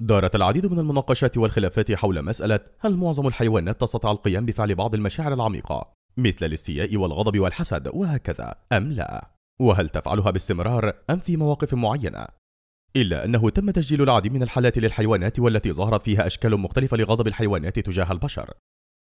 دارت العديد من المناقشات والخلافات حول مسألة هل معظم الحيوانات تستطيع القيام بفعل بعض المشاعر العميقة مثل الاستياء والغضب والحسد وهكذا أم لا؟ وهل تفعلها باستمرار أم في مواقف معينة؟ إلا أنه تم تسجيل العديد من الحالات للحيوانات والتي ظهرت فيها أشكال مختلفة لغضب الحيوانات تجاه البشر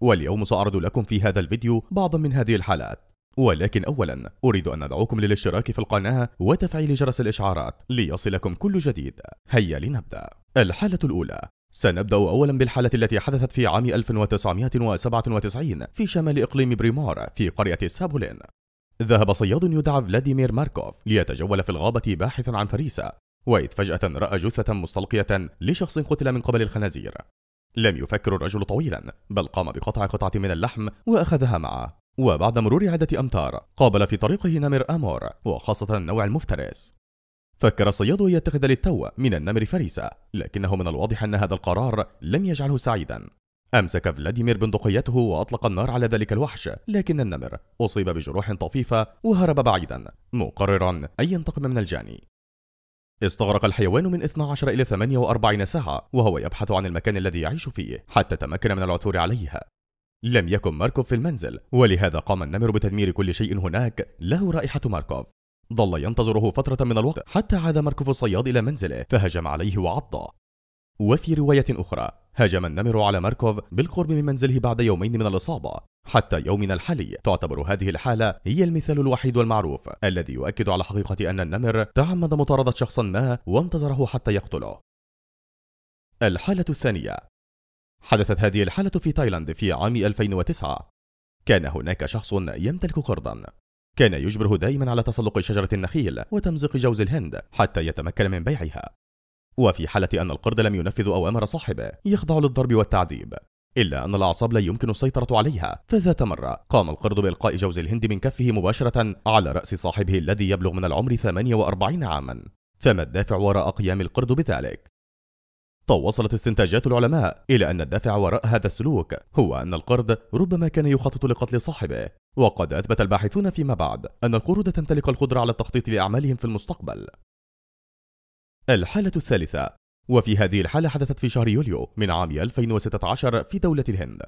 واليوم سأعرض لكم في هذا الفيديو بعضا من هذه الحالات ولكن أولا أريد أن أدعوكم للاشتراك في القناة وتفعيل جرس الإشعارات ليصلكم كل جديد هيا لنبدأ الحالة الأولى سنبدأ أولا بالحالة التي حدثت في عام 1997 في شمال إقليم بريمار في قرية سابولين ذهب صياد يدعى فلاديمير ماركوف ليتجول في الغابة باحثا عن فريسة وإذ فجأة رأى جثة مستلقية لشخص قتل من قبل الخنازير لم يفكر الرجل طويلا بل قام بقطع قطعة من اللحم وأخذها معه وبعد مرور عدة أمتار قابل في طريقه نمر آمور وخاصة النوع المفترس فكر الصياد أن يتخذ للتو من النمر فريسة لكنه من الواضح أن هذا القرار لم يجعله سعيدا أمسك فلاديمير بندقيته وأطلق النار على ذلك الوحش لكن النمر أصيب بجروح طفيفة وهرب بعيدا مقررا أن ينتقم من الجاني استغرق الحيوان من 12 إلى 48 ساعة وهو يبحث عن المكان الذي يعيش فيه حتى تمكن من العثور عليها لم يكن ماركوف في المنزل ولهذا قام النمر بتدمير كل شيء هناك له رائحة ماركوف ظل ينتظره فترة من الوقت حتى عاد ماركوف الصياد إلى منزله فهجم عليه وعضه وفي رواية أخرى هاجم النمر على ماركوف بالقرب من منزله بعد يومين من الإصابة حتى يومنا الحالي تعتبر هذه الحالة هي المثال الوحيد والمعروف الذي يؤكد على حقيقة أن النمر تعمد مطاردة شخصا ما وانتظره حتى يقتله الحالة الثانية حدثت هذه الحالة في تايلاند في عام 2009 كان هناك شخص يمتلك قردا كان يجبره دائما على تسلق شجرة النخيل وتمزيق جوز الهند حتى يتمكن من بيعها وفي حالة أن القرد لم ينفذ أوامر صاحبه يخضع للضرب والتعذيب إلا أن الأعصاب لا يمكن السيطرة عليها فذات مرة قام القرد بإلقاء جوز الهند من كفه مباشرة على رأس صاحبه الذي يبلغ من العمر 48 عاما فما الدافع وراء قيام القرد بذلك؟ توصلت وصلت استنتاجات العلماء إلى أن الدافع وراء هذا السلوك هو أن القرد ربما كان يخطط لقتل صاحبه وقد أثبت الباحثون فيما بعد أن القرود تمتلك القدرة على التخطيط لأعمالهم في المستقبل الحالة الثالثة وفي هذه الحالة حدثت في شهر يوليو من عام 2016 في دولة الهند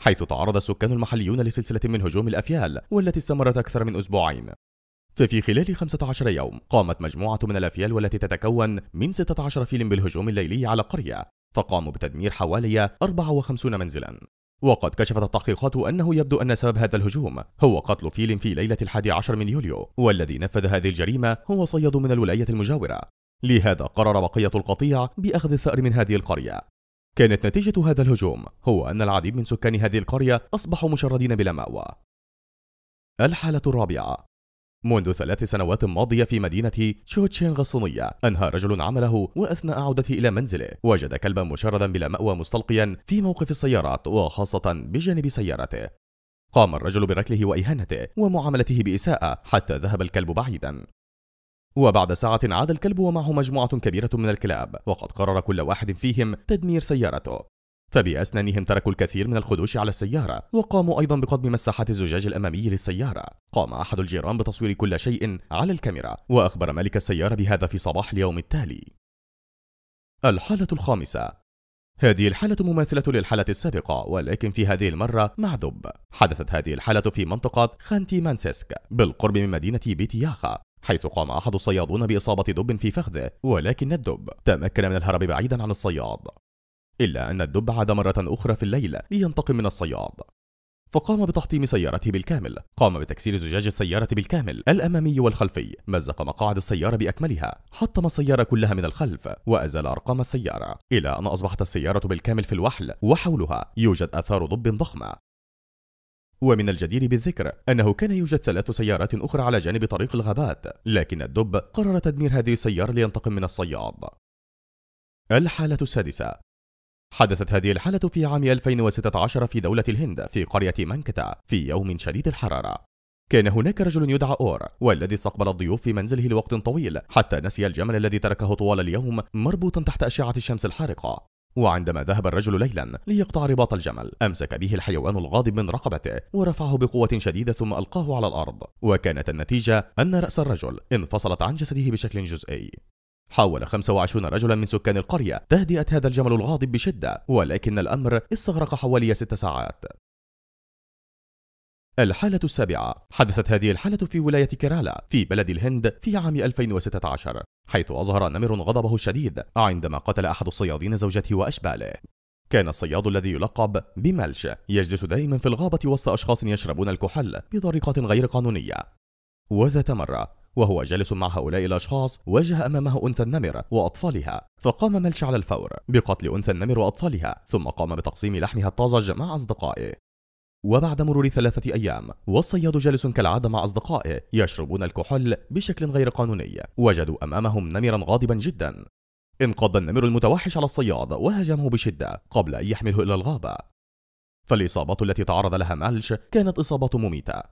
حيث تعرض السكان المحليون لسلسلة من هجوم الأفيال والتي استمرت أكثر من أسبوعين ففي خلال 15 يوم قامت مجموعة من الأفيال والتي تتكون من 16 فيل بالهجوم الليلي على قرية فقاموا بتدمير حوالي 54 منزلا وقد كشفت التحقيقات أنه يبدو أن سبب هذا الهجوم هو قتل فيل في ليلة الحادي عشر من يوليو والذي نفذ هذه الجريمة هو صياد من الولاية المجاورة لهذا قرر بقية القطيع بأخذ الثأر من هذه القرية كانت نتيجة هذا الهجوم هو أن العديد من سكان هذه القرية أصبحوا مشردين بلا مأوى الحالة الرابعة منذ ثلاث سنوات ماضية في مدينة تشوتشينغ الصينية أنهى رجل عمله وأثناء عودته إلى منزله وجد كلبا مشردا بلا مأوى مستلقيا في موقف السيارات وخاصة بجانب سيارته قام الرجل بركله وإهانته ومعاملته بإساءة حتى ذهب الكلب بعيدا وبعد ساعة عاد الكلب ومعه مجموعة كبيرة من الكلاب وقد قرر كل واحد فيهم تدمير سيارته فبأسنانهم تركوا الكثير من الخدوش على السيارة وقاموا أيضا بقضم مساحات الزجاج الأمامي للسيارة قام أحد الجيران بتصوير كل شيء على الكاميرا وأخبر مالك السيارة بهذا في صباح اليوم التالي الحالة الخامسة هذه الحالة مماثلة للحالة السابقة ولكن في هذه المرة مع دب حدثت هذه الحالة في منطقة خانتي مانسيسك بالقرب من مدينة بيتياخا حيث قام أحد الصيادون بإصابة دب في فخذه ولكن الدب تمكن من الهرب بعيدا عن الصياد إلا أن الدب عاد مرة أخرى في الليل لينتقم من الصياد فقام بتحطيم سيارته بالكامل قام بتكسير زجاج السيارة بالكامل الأمامي والخلفي مزق مقاعد السيارة بأكملها حطم السيارة كلها من الخلف وأزال أرقام السيارة إلى أن أصبحت السيارة بالكامل في الوحل وحولها يوجد آثار ضب ضخمة ومن الجدير بالذكر أنه كان يوجد ثلاث سيارات أخرى على جانب طريق الغابات لكن الدب قرر تدمير هذه السيارة لينتقم من الصياد الحالة السادسة حدثت هذه الحالة في عام 2016 في دولة الهند في قرية مانكتا في يوم شديد الحرارة كان هناك رجل يدعى أور والذي استقبل الضيوف في منزله لوقت طويل حتى نسي الجمل الذي تركه طوال اليوم مربوطا تحت أشعة الشمس الحارقة وعندما ذهب الرجل ليلا ليقطع رباط الجمل أمسك به الحيوان الغاضب من رقبته ورفعه بقوة شديدة ثم ألقاه على الأرض وكانت النتيجة أن رأس الرجل انفصلت عن جسده بشكل جزئي حاول 25 رجلا من سكان القرية تهدئة هذا الجمل الغاضب بشدة ولكن الأمر استغرق حوالي ست ساعات الحالة السابعة حدثت هذه الحالة في ولاية كيرالا في بلد الهند في عام 2016 حيث أظهر نمر غضبه الشديد عندما قتل أحد الصيادين زوجته وأشباله كان الصياد الذي يلقب بملش يجلس دائما في الغابة وسط أشخاص يشربون الكحول بطريقة غير قانونية وذات مرة وهو جالس مع هؤلاء الأشخاص واجه أمامه أنثى النمر وأطفالها فقام ملش على الفور بقتل أنثى النمر وأطفالها ثم قام بتقسيم لحمها الطازج مع أصدقائه وبعد مرور ثلاثة أيام والصياد جالس كالعادة مع أصدقائه يشربون الكحول بشكل غير قانوني وجدوا أمامهم نمرا غاضبا جدا انقض النمر المتوحش على الصياد وهجمه بشدة قبل أن يحمله إلى الغابة فالإصابات التي تعرض لها مالش كانت إصابة مميتة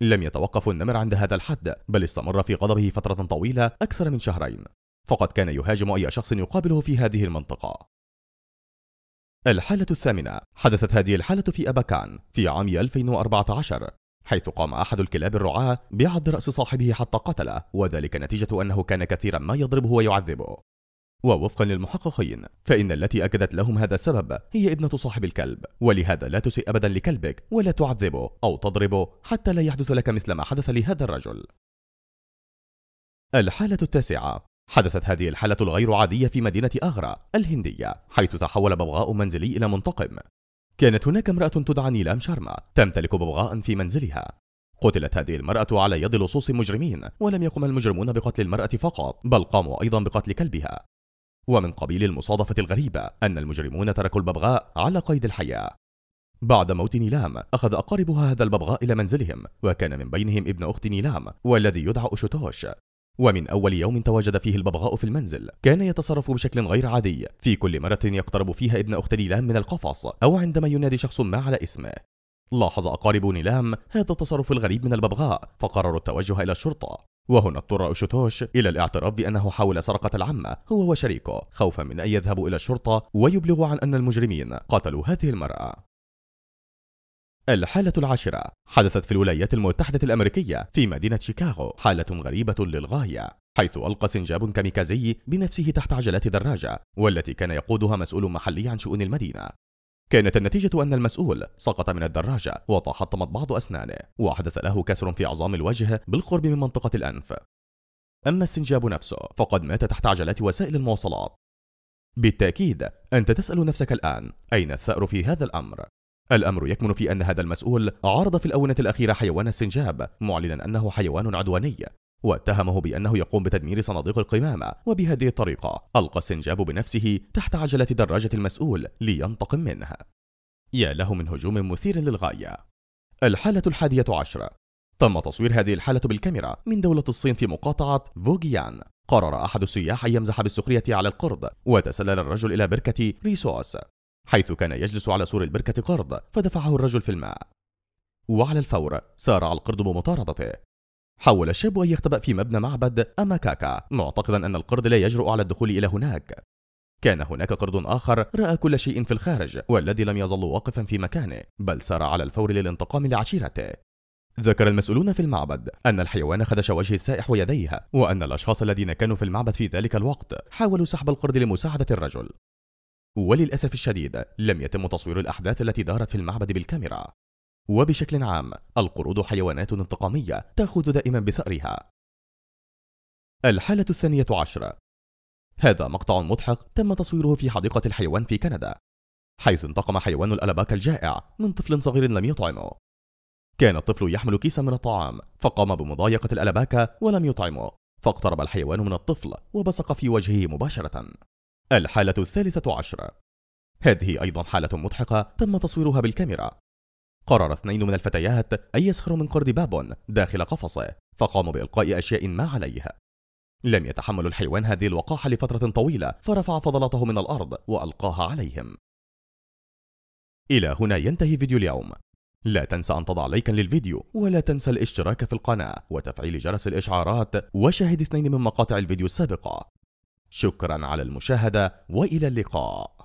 لم يتوقف النمر عند هذا الحد بل استمر في غضبه فترة طويلة أكثر من شهرين فقد كان يهاجم أي شخص يقابله في هذه المنطقة الحالة الثامنة حدثت هذه الحالة في أباكان في عام 2014 حيث قام أحد الكلاب الرعاة بعض رأس صاحبه حتى قتله وذلك نتيجة أنه كان كثيرا ما يضربه ويعذبه ووفقا للمحققين فإن التي أكدت لهم هذا السبب هي ابنة صاحب الكلب ولهذا لا تسيء أبدا لكلبك ولا تعذبه أو تضربه حتى لا يحدث لك مثل ما حدث لهذا الرجل الحالة التاسعة حدثت هذه الحالة الغير عادية في مدينة آغرا الهندية حيث تحول ببغاء منزلي إلى منتقم كانت هناك امرأة تدعى نيلام شارما تمتلك ببغاء في منزلها قتلت هذه المرأة على يد لصوص مجرمين ولم يقم المجرمون بقتل المرأة فقط بل قاموا أيضا بقتل كلبها ومن قبيل المصادفة الغريبة أن المجرمون تركوا الببغاء على قيد الحياة بعد موت نيلام أخذ أقاربها هذا الببغاء إلى منزلهم وكان من بينهم ابن أخت نيلام والذي يدعى أشوتوش ومن أول يوم تواجد فيه الببغاء في المنزل كان يتصرف بشكل غير عادي في كل مرة يقترب فيها ابن أخت نيلام من القفص أو عندما ينادي شخص ما على اسمه لاحظ أقارب نيلام هذا التصرف الغريب من الببغاء فقرروا التوجه إلى الشرطة وهنا اضطر أوشوتوش إلى الاعتراف بأنه حاول سرقة العمة هو وشريكه خوفا من أن يذهبوا إلى الشرطة ويبلغوا عن أن المجرمين قتلوا هذه المرأة الحالة العاشرة حدثت في الولايات المتحدة الأمريكية في مدينة شيكاغو حالة غريبة للغاية حيث ألقى سنجاب كاميكازي بنفسه تحت عجلات دراجة والتي كان يقودها مسؤول محلي عن شؤون المدينة كانت النتيجة أن المسؤول سقط من الدراجة وتحطمت بعض أسنانه وحدث له كسر في عظام الوجه بالقرب من منطقة الأنف أما السنجاب نفسه فقد مات تحت عجلات وسائل المواصلات بالتأكيد أنت تسأل نفسك الآن أين الثأر في هذا الأمر؟ الأمر يكمن في أن هذا المسؤول عرض في الآونة الأخيرة حيوان السنجاب معلنا أنه حيوان عدواني واتهمه بأنه يقوم بتدمير صناديق القمامة وبهذه الطريقة ألقى السنجاب بنفسه تحت عجلة دراجة المسؤول لينتقم منه يا له من هجوم مثير للغاية الحالة الحادية عشرة تم تصوير هذه الحالة بالكاميرا من دولة الصين في مقاطعة فوجيان قرر أحد السياح أن يمزح بالسخرية على القرد وتسلل الرجل إلى بركة ريسوس حيث كان يجلس على سور البركة قرد فدفعه الرجل في الماء وعلى الفور سارع القرد بمطاردته حاول الشاب أن يختبأ في مبنى معبد أماكاكا معتقدا أن القرد لا يجرؤ على الدخول إلى هناك كان هناك قرد آخر رأى كل شيء في الخارج والذي لم يظل واقفا في مكانه بل سار على الفور للانتقام لعشيرته ذكر المسؤولون في المعبد أن الحيوان خدش وجه السائح ويديه وأن الأشخاص الذين كانوا في المعبد في ذلك الوقت حاولوا سحب القرد لمساعدة الرجل وللأسف الشديد لم يتم تصوير الأحداث التي دارت في المعبد بالكاميرا وبشكل عام القرود حيوانات انتقامية تأخذ دائما بثأرها الحالة الثانية عشرة هذا مقطع مضحك تم تصويره في حديقة الحيوان في كندا حيث انتقم حيوان الألباك الجائع من طفل صغير لم يطعمه كان الطفل يحمل كيسا من الطعام فقام بمضايقة الألباكة ولم يطعمه فاقترب الحيوان من الطفل وبصق في وجهه مباشرة الحالة الثالثة عشرة هذه أيضا حالة مضحكة تم تصويرها بالكاميرا قرر اثنين من الفتيات أن يسخروا من قرد بابون داخل قفصه فقاموا بإلقاء أشياء ما عليه لم يتحمل الحيوان هذه الوقاحة لفترة طويلة فرفع فضلاته من الأرض وألقاها عليهم إلى هنا ينتهي فيديو اليوم لا تنسى أن تضع لايكا للفيديو ولا تنسى الاشتراك في القناة وتفعيل جرس الإشعارات وشاهد اثنين من مقاطع الفيديو السابقة شكرا على المشاهدة وإلى اللقاء